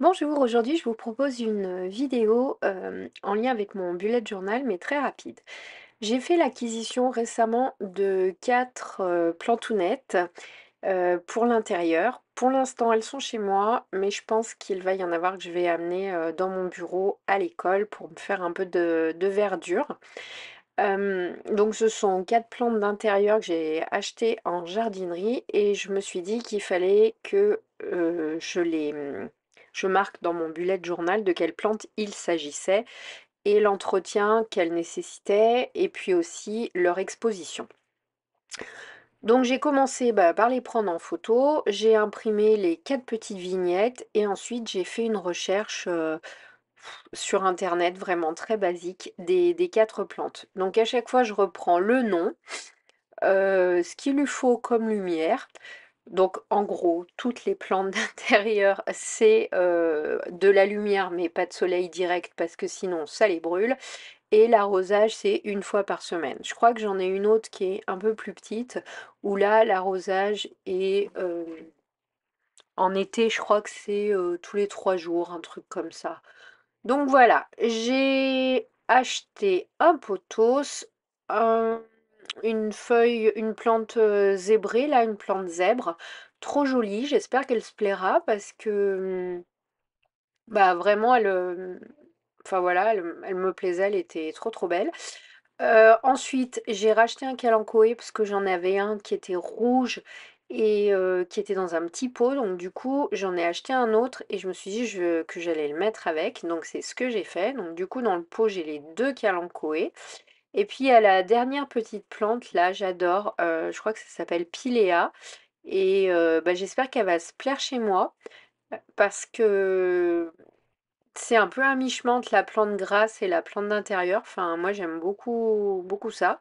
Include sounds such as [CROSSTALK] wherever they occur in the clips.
Bonjour, aujourd'hui je vous propose une euh, vidéo euh, en lien avec mon bullet journal, mais très rapide. J'ai fait l'acquisition récemment de quatre euh, plantounettes pour l'intérieur. Pour l'instant, elles sont chez moi, mais je pense qu'il va y en avoir que je vais amener dans mon bureau à l'école pour me faire un peu de, verdure. donc ce sont quatre plantes d'intérieur que j'ai achetées en jardinerie et je me suis dit qu'il fallait que euh, je, hum, je marque dans mon bullet journal de quelle plante il s'agissait et l'entretien qu'elles nécessitaient et puis aussi leur exposition. Donc j'ai commencé bah, par les prendre en photo, j'ai imprimé les quatre petites vignettes et ensuite j'ai fait une recherche euh, sur internet vraiment très basique des, des, quatre plantes. Donc à chaque fois je reprends le nom, euh, ce qu'il lui faut comme lumière, donc en gros, toutes les plantes [LAUGHS] d'intérieur, c'est de la lumière, mais pas de soleil direct parce que sinon ça les brûle. Et l'arrosage, c'est une fois par semaine. Je crois que j'en ai une autre qui est un peu plus petite, où là, l'arrosage est... en été, je crois que c'est tous les trois jours, un truc comme ça. Donc voilà, j'ai acheté un potos, un une feuille, une plante euh, zébrée, là, une plante zèbre. Trop jolie, j'espère qu'elle se plaira parce que hmm, bah vraiment elle hmm, enfin voilà, elle, me plaisait, elle était trop trop belle. Euh, ensuite, j'ai racheté un calancoé parce que j'en avais un qui était rouge et euh, qui était dans un petit pot. Donc du coup, j'en ai acheté un autre et je me suis dit je, que j'allais le mettre avec. Donc c'est ce que j'ai fait. Donc du coup, dans le pot, j'ai les deux calanchoés. Et puis à la dernière petite plante, là, j'adore, euh, je crois que ça s'appelle Pilea. Et euh, bah, j'espère qu'elle va se plaire chez moi parce que c'est un peu un mi-chemin entre la plante grasse et la plante d'intérieur. Enfin, moi, j'aime beaucoup, beaucoup ça.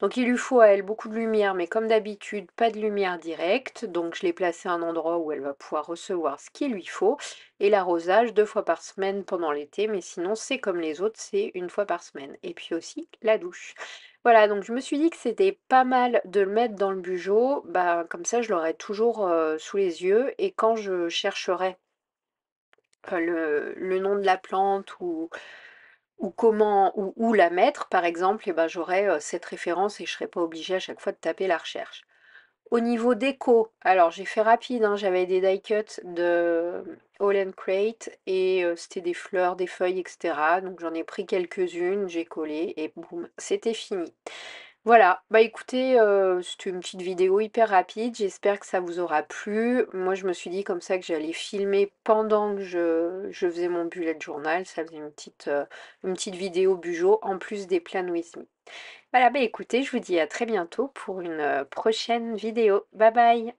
Donc, il lui faut à elle beaucoup de lumière, mais comme d'habitude, pas de lumière directe. Donc, je l'ai placée à un endroit où elle va pouvoir recevoir ce qu'il lui faut. Et l'arrosage deux fois par semaine pendant l'été, mais sinon, c'est comme les autres, c'est une fois par semaine. Et puis aussi, la douche. Voilà, donc je me suis dit que c'était pas mal de le mettre dans le bugeot. Bah, comme ça, je l'aurai toujours euh, sous les yeux. Et quand je chercherai le, nom de la plante ou, ou comment ou où la mettre, par exemple, et eh ben j'aurai cette référence et je ne serai pas obligée à chaque fois de taper la recherche. Au niveau déco, alors j'ai fait rapide, hein, j'avais des die cuts de in mmh, Crate et c'était des fleurs, des feuilles, etc. Donc j'en ai pris quelques-unes, j'ai collé et boum, c'était fini. Voilà, bah écoutez, c'est c'était une petite vidéo hyper rapide, j'espère que ça vous aura plu. Moi, je me suis dit comme ça que j'allais filmer pendant que je je faisais mon bullet journal, ça faisait une petite, une petite vidéo Bujo en plus des Plans with me. Voilà, bah écoutez, je vous dis à très bientôt pour une, prochaine vidéo. Bye bye.